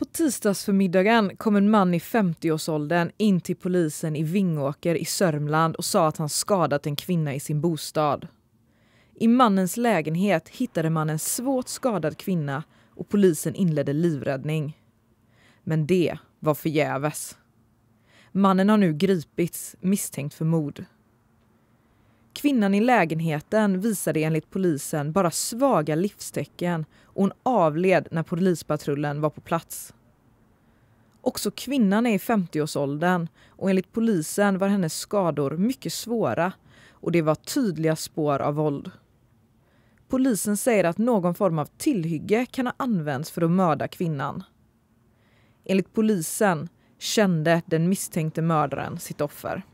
På tisdagsförmiddagen kom en man i 50-årsåldern in till polisen i Vingåker i Sörmland och sa att han skadat en kvinna i sin bostad. I mannens lägenhet hittade man en svårt skadad kvinna och polisen inledde livräddning. Men det var förgäves. Mannen har nu gripits misstänkt för mord. Kvinnan i lägenheten visade enligt polisen bara svaga livstecken och hon avled när polispatrullen var på plats. Också kvinnan är i 50-årsåldern och enligt polisen var hennes skador mycket svåra och det var tydliga spår av våld. Polisen säger att någon form av tillhygge kan ha använts för att mörda kvinnan. Enligt polisen kände den misstänkte mördaren sitt offer.